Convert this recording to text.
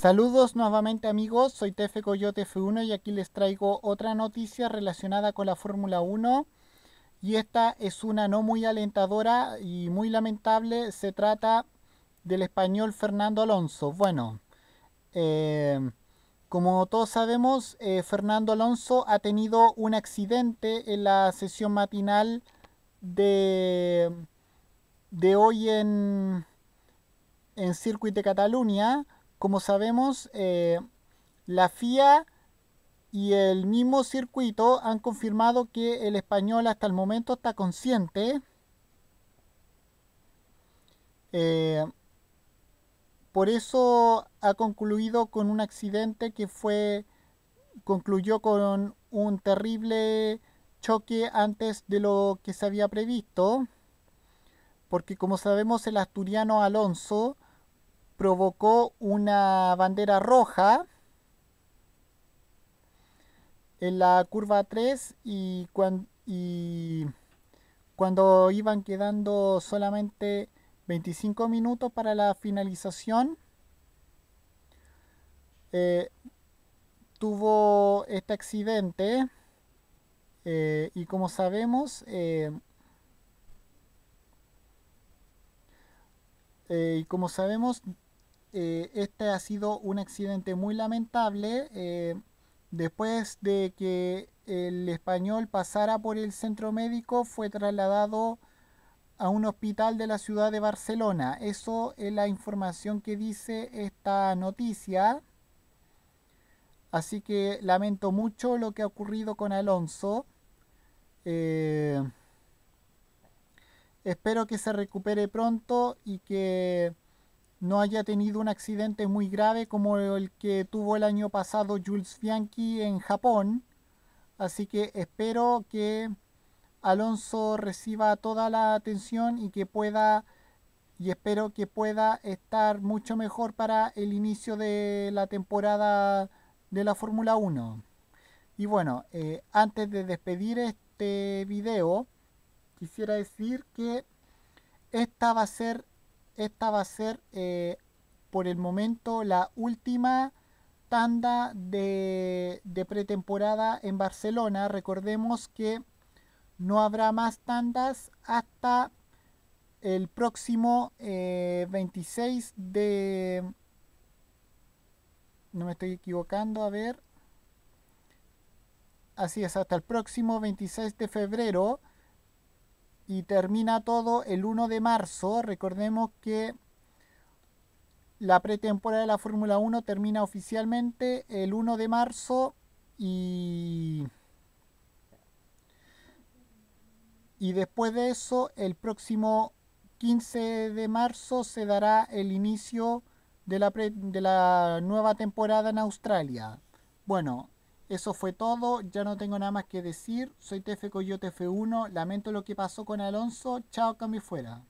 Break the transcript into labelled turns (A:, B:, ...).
A: Saludos nuevamente amigos, soy Tefe Coyote F1 y aquí les traigo otra noticia relacionada con la Fórmula 1 y esta es una no muy alentadora y muy lamentable, se trata del español Fernando Alonso. Bueno, eh, como todos sabemos, eh, Fernando Alonso ha tenido un accidente en la sesión matinal de, hoy en, en Circuit de Cataluña. Como sabemos, eh, la FIA y el mismo circuito han confirmado que el español hasta el momento está consciente. Eh, por eso ha concluido con un accidente que fue concluyó con un terrible choque antes de lo que se había previsto, porque como sabemos el asturiano Alonso provocó una bandera roja en la curva 3 y, cuando iban quedando solamente 25 minutos para la finalización, eh, tuvo este accidente eh, y como sabemos, eh, y como sabemos, eh, este ha sido un accidente muy lamentable. Eh, después de que el español pasara por el centro médico, fue trasladado a un hospital de la ciudad de Barcelona. Eso es la información que dice esta noticia. Así que lamento mucho lo que ha ocurrido con Alonso. Eh, espero que se recupere pronto y que no haya tenido un accidente muy grave como el que tuvo el año pasado Jules Bianchi en Japón. Así que espero que Alonso reciba toda la atención y que pueda y espero que pueda estar mucho mejor para el inicio de la temporada de la Fórmula 1. Y bueno, eh, antes de despedir este video, quisiera decir que esta va a ser esta va a ser eh, por el momento la última tanda de, pretemporada en Barcelona. Recordemos que no habrá más tandas hasta el próximo 26 eh, de... No me estoy equivocando, a ver. Así es, hasta el próximo 26 de febrero y termina todo el 1 de marzo. Recordemos que la pretemporada de la Fórmula 1 termina oficialmente el 1 de marzo y... Y después de eso, el próximo 15 de marzo se dará el inicio de la, de la nueva temporada en Australia. Bueno, eso fue todo, ya no tengo nada más que decir. Soy TF Coyote F1, lamento lo que pasó con Alonso, chao cambio fuera.